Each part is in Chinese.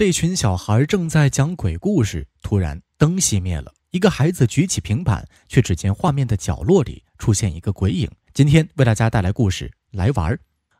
这群小孩正在讲鬼故事，突然灯熄灭了。一个孩子举起平板，却只见画面的角落里出现一个鬼影。今天为大家带来故事《来玩》。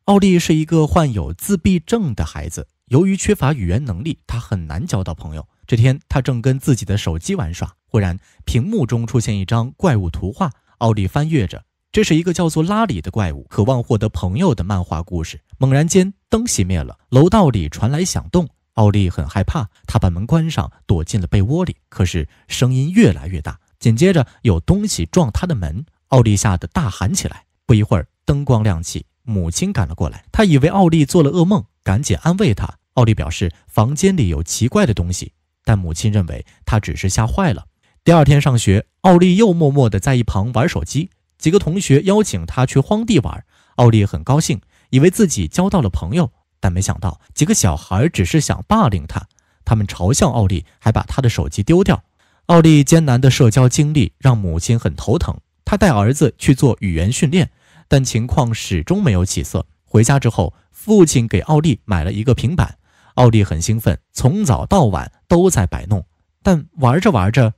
奥利是一个患有自闭症的孩子，由于缺乏语言能力，他很难交到朋友。这天，他正跟自己的手机玩耍，忽然屏幕中出现一张怪物图画。奥利翻阅着，这是一个叫做拉里的怪物，渴望获得朋友的漫画故事。猛然间，灯熄灭了，楼道里传来响动。奥利很害怕，他把门关上，躲进了被窝里。可是声音越来越大，紧接着有东西撞他的门，奥利吓得大喊起来。不一会儿，灯光亮起，母亲赶了过来。他以为奥利做了噩梦，赶紧安慰他。奥利表示房间里有奇怪的东西，但母亲认为他只是吓坏了。第二天上学，奥利又默默地在一旁玩手机。几个同学邀请他去荒地玩，奥利很高兴，以为自己交到了朋友。但没想到，几个小孩只是想霸凌他，他们嘲笑奥利，还把他的手机丢掉。奥利艰难的社交经历让母亲很头疼，他带儿子去做语言训练，但情况始终没有起色。回家之后，父亲给奥利买了一个平板，奥利很兴奋，从早到晚都在摆弄。但玩着玩着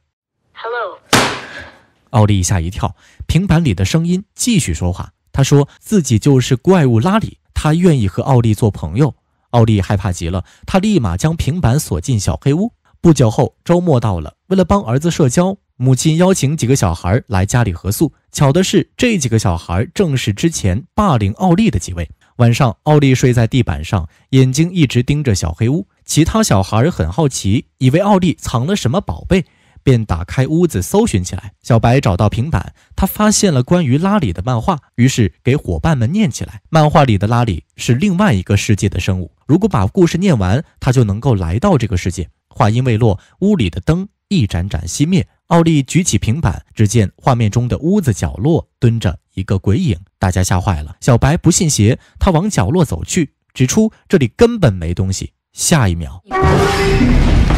，Hello，奥利吓一跳，平板里的声音继续说话，他说自己就是怪物拉里。他愿意和奥利做朋友，奥利害怕极了，他立马将平板锁进小黑屋。不久后，周末到了，为了帮儿子社交，母亲邀请几个小孩来家里合宿。巧的是，这几个小孩正是之前霸凌奥利的几位。晚上，奥利睡在地板上，眼睛一直盯着小黑屋。其他小孩很好奇，以为奥利藏了什么宝贝。便打开屋子搜寻起来。小白找到平板，他发现了关于拉里的漫画，于是给伙伴们念起来。漫画里的拉里是另外一个世界的生物，如果把故事念完，他就能够来到这个世界。话音未落，屋里的灯一盏盏熄灭。奥利举起平板，只见画面中的屋子角落蹲着一个鬼影，大家吓坏了。小白不信邪，他往角落走去，指出这里根本没东西。下一秒，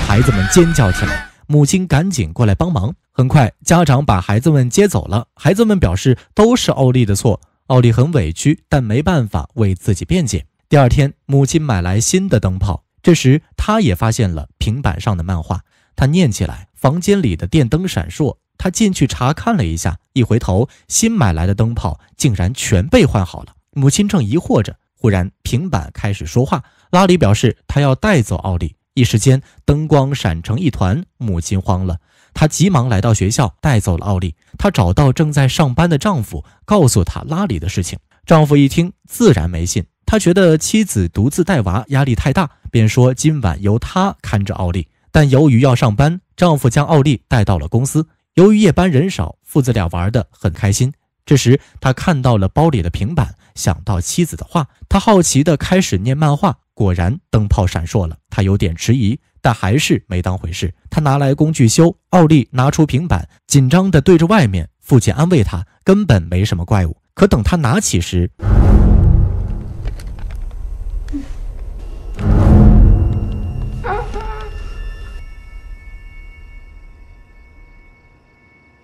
孩子们尖叫起来。母亲赶紧过来帮忙，很快家长把孩子们接走了。孩子们表示都是奥利的错，奥利很委屈，但没办法为自己辩解。第二天，母亲买来新的灯泡，这时他也发现了平板上的漫画，他念起来，房间里的电灯闪烁。他进去查看了一下，一回头，新买来的灯泡竟然全被换好了。母亲正疑惑着，忽然平板开始说话，拉里表示他要带走奥利。一时间，灯光闪成一团，母亲慌了，她急忙来到学校，带走了奥利。她找到正在上班的丈夫，告诉他拉里的事情。丈夫一听，自然没信，他觉得妻子独自带娃压力太大，便说今晚由他看着奥利。但由于要上班，丈夫将奥利带到了公司。由于夜班人少，父子俩玩得很开心。这时，他看到了包里的平板，想到妻子的话，他好奇地开始念漫画。果然，灯泡闪烁了。他有点迟疑，但还是没当回事。他拿来工具修。奥利拿出平板，紧张地对着外面。父亲安慰他，根本没什么怪物。可等他拿起时，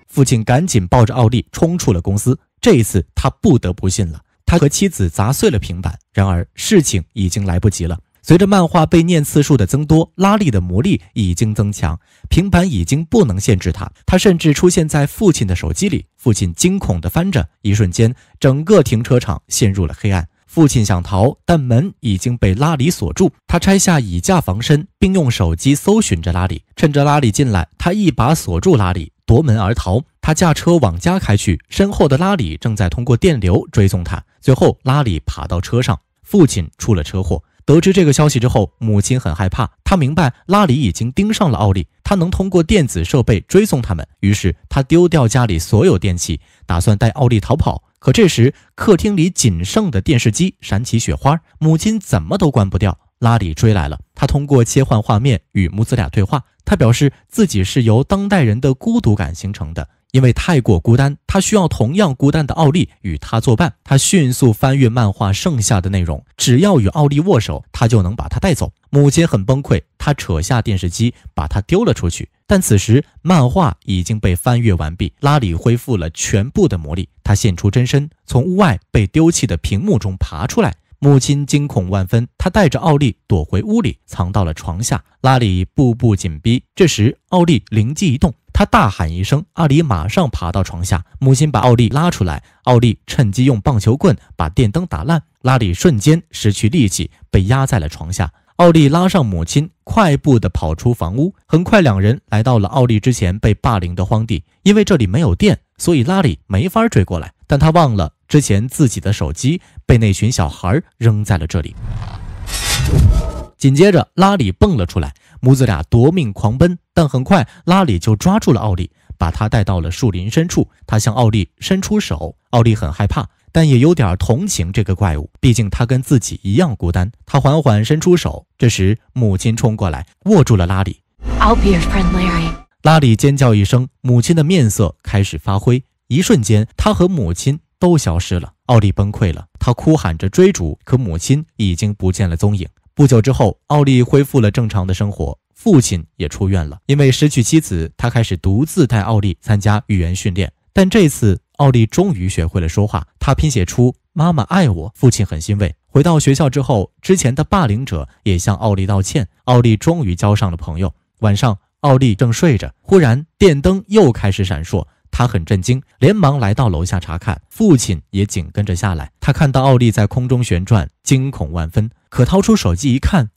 父亲赶紧抱着奥利冲出了公司。这一次，他不得不信了。他和妻子砸碎了平板，然而事情已经来不及了。随着漫画被念次数的增多，拉里的魔力已经增强，平板已经不能限制他。他甚至出现在父亲的手机里，父亲惊恐地翻着，一瞬间，整个停车场陷入了黑暗。父亲想逃，但门已经被拉里锁住。他拆下椅架防身，并用手机搜寻着拉里。趁着拉里进来，他一把锁住拉里，夺门而逃。他驾车往家开去，身后的拉里正在通过电流追踪他。随后，拉里爬到车上。父亲出了车祸。得知这个消息之后，母亲很害怕。她明白拉里已经盯上了奥利，他能通过电子设备追踪他们。于是，他丢掉家里所有电器，打算带奥利逃跑。可这时，客厅里仅剩的电视机闪起雪花，母亲怎么都关不掉。拉里追来了。他通过切换画面与母子俩对话。他表示自己是由当代人的孤独感形成的。因为太过孤单，他需要同样孤单的奥利与他作伴。他迅速翻阅漫画剩下的内容，只要与奥利握手，他就能把他带走。母亲很崩溃，他扯下电视机，把它丢了出去。但此时，漫画已经被翻阅完毕，拉里恢复了全部的魔力，他现出真身，从屋外被丢弃的屏幕中爬出来。母亲惊恐万分，她带着奥利躲回屋里，藏到了床下。拉里步步紧逼，这时奥利灵机一动，他大喊一声，阿里马上爬到床下。母亲把奥利拉出来，奥利趁机用棒球棍把电灯打烂，拉里瞬间失去力气，被压在了床下。奥利拉上母亲，快步地跑出房屋。很快，两人来到了奥利之前被霸凌的荒地，因为这里没有电，所以拉里没法追过来，但他忘了。之前自己的手机被那群小孩扔在了这里。紧接着，拉里蹦了出来，母子俩夺命狂奔。但很快，拉里就抓住了奥利，把他带到了树林深处。他向奥利伸出手，奥利很害怕，但也有点同情这个怪物，毕竟他跟自己一样孤单。他缓缓伸出手，这时母亲冲过来，握住了拉里。拉里尖叫一声，母亲的面色开始发灰。一瞬间，他和母亲。都消失了，奥利崩溃了，他哭喊着追逐，可母亲已经不见了踪影。不久之后，奥利恢复了正常的生活，父亲也出院了。因为失去妻子，他开始独自带奥利参加语言训练。但这次，奥利终于学会了说话，他拼写出“妈妈爱我”，父亲很欣慰。回到学校之后，之前的霸凌者也向奥利道歉，奥利终于交上了朋友。晚上，奥利正睡着，忽然电灯又开始闪烁。他很震惊，连忙来到楼下查看，父亲也紧跟着下来。他看到奥利在空中旋转，惊恐万分。可掏出手机一看，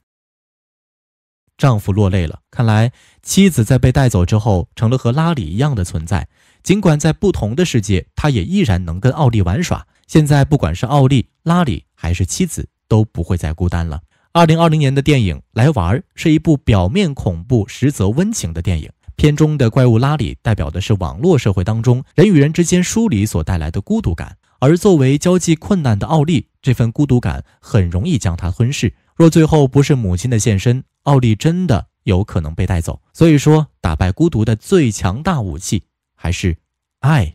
丈夫落泪了。看来妻子在被带走之后，成了和拉里一样的存在。尽管在不同的世界，他也依然能跟奥利玩耍。现在，不管是奥利、拉里还是妻子，都不会再孤单了。二零二零年的电影《来玩》是一部表面恐怖、实则温情的电影。片中的怪物拉里代表的是网络社会当中人与人之间疏离所带来的孤独感，而作为交际困难的奥利，这份孤独感很容易将他吞噬。若最后不是母亲的现身，奥利真的有可能被带走。所以说，打败孤独的最强大武器还是爱。